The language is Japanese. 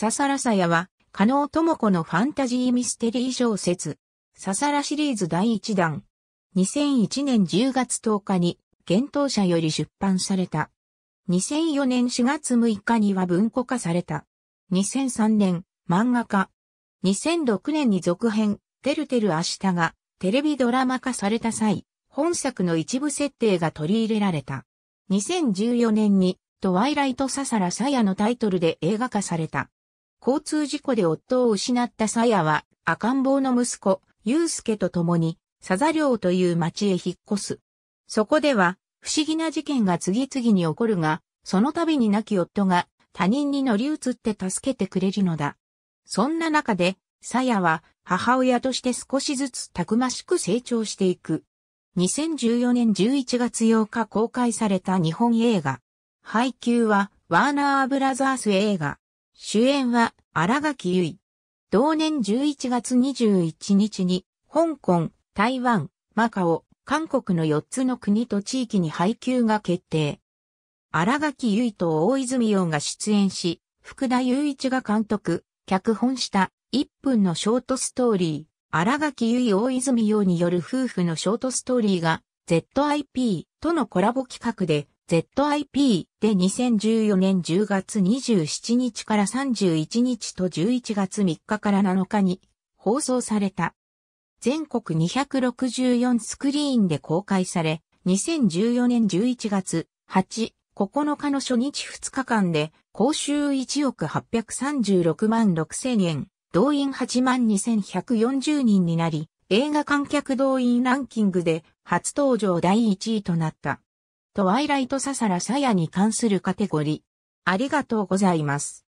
ササラサヤは、加納智子のファンタジーミステリー小説、ササラシリーズ第1弾。2001年10月10日に、幻冬者より出版された。2004年4月6日には文庫化された。2003年、漫画化。2006年に続編、てるてる明日が、テレビドラマ化された際、本作の一部設定が取り入れられた。2014年に、トワイライトササラサヤのタイトルで映画化された。交通事故で夫を失ったサヤは赤ん坊の息子、ユ介スケと共に、サザ領という町へ引っ越す。そこでは、不思議な事件が次々に起こるが、その度に亡き夫が他人に乗り移って助けてくれるのだ。そんな中で、サヤは母親として少しずつたくましく成長していく。2014年11月8日公開された日本映画。配給はワーナーブラザース映画。主演は荒垣結衣。同年11月21日に、香港、台湾、マカオ、韓国の4つの国と地域に配給が決定。荒垣結衣と大泉洋が出演し、福田雄一が監督、脚本した1分のショートストーリー、荒垣結衣大泉洋による夫婦のショートストーリーが ZIP とのコラボ企画で ZIP で2014年10月27日から31日と11月3日から7日に放送された。全国264スクリーンで公開され、2014年11月8、9日の初日2日間で、公衆1億836万6千円、動員8万2140人になり、映画観客動員ランキングで初登場第1位となった。トワイライトササラサヤに関するカテゴリ。ー。ありがとうございます。